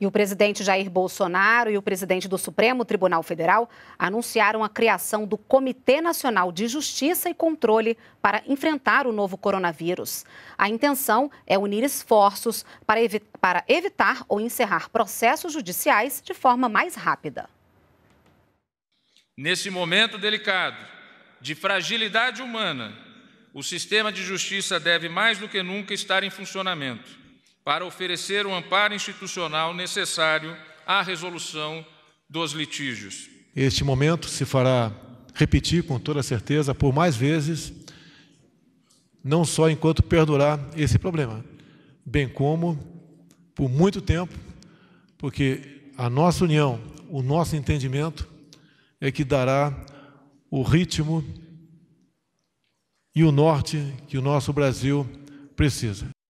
E o presidente Jair Bolsonaro e o presidente do Supremo Tribunal Federal anunciaram a criação do Comitê Nacional de Justiça e Controle para enfrentar o novo coronavírus. A intenção é unir esforços para, evi para evitar ou encerrar processos judiciais de forma mais rápida. Nesse momento delicado, de fragilidade humana, o sistema de justiça deve mais do que nunca estar em funcionamento para oferecer o amparo institucional necessário à resolução dos litígios. Este momento se fará repetir com toda certeza por mais vezes, não só enquanto perdurar esse problema, bem como por muito tempo, porque a nossa união, o nosso entendimento é que dará o ritmo e o norte que o nosso Brasil precisa.